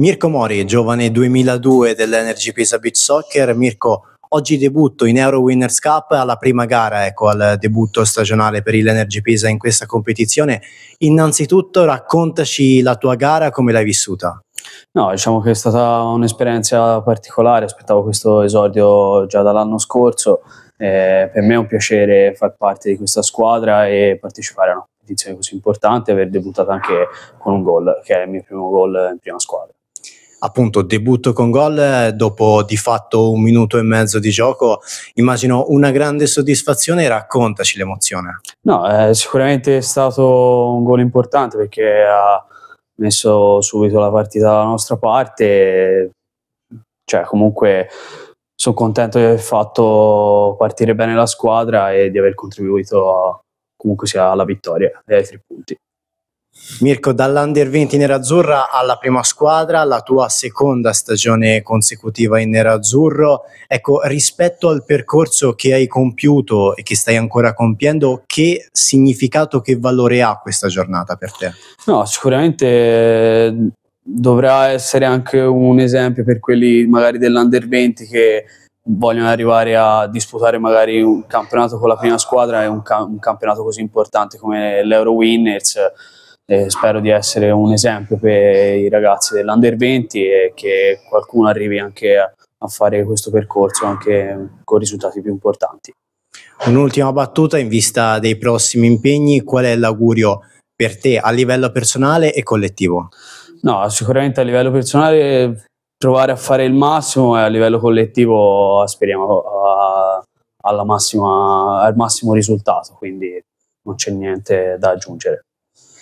Mirko Mori, giovane 2002 dell'Energy Pisa Beach Soccer. Mirko, oggi debutto in Euro Winners Cup alla prima gara, ecco, al debutto stagionale per l'Energy Pisa in questa competizione. Innanzitutto raccontaci la tua gara, come l'hai vissuta? No, diciamo che è stata un'esperienza particolare, aspettavo questo esordio già dall'anno scorso. Eh, per me è un piacere far parte di questa squadra e partecipare a una competizione così importante e aver debuttato anche con un gol, che è il mio primo gol in prima squadra appunto debutto con gol eh, dopo di fatto un minuto e mezzo di gioco. Immagino una grande soddisfazione, raccontaci l'emozione. No, eh, sicuramente è stato un gol importante perché ha messo subito la partita dalla nostra parte, cioè comunque sono contento di aver fatto partire bene la squadra e di aver contribuito a, comunque sia alla vittoria e ai tre punti. Mirko, dall'Under 20 nerazzurra alla prima squadra, la tua seconda stagione consecutiva in nerazzurro. Ecco, rispetto al percorso che hai compiuto e che stai ancora compiendo, che significato, che valore ha questa giornata per te? No, sicuramente eh, dovrà essere anche un esempio per quelli magari dell'Under 20 che vogliono arrivare a disputare magari un campionato con la prima squadra e un, ca- un campionato così importante come l'Euro Winners e spero di essere un esempio per i ragazzi dell'Under 20 e che qualcuno arrivi anche a, a fare questo percorso anche con risultati più importanti. Un'ultima battuta in vista dei prossimi impegni, qual è l'augurio per te a livello personale e collettivo? No, sicuramente a livello personale provare a fare il massimo e a livello collettivo speriamo a, massima, al massimo risultato, quindi non c'è niente da aggiungere.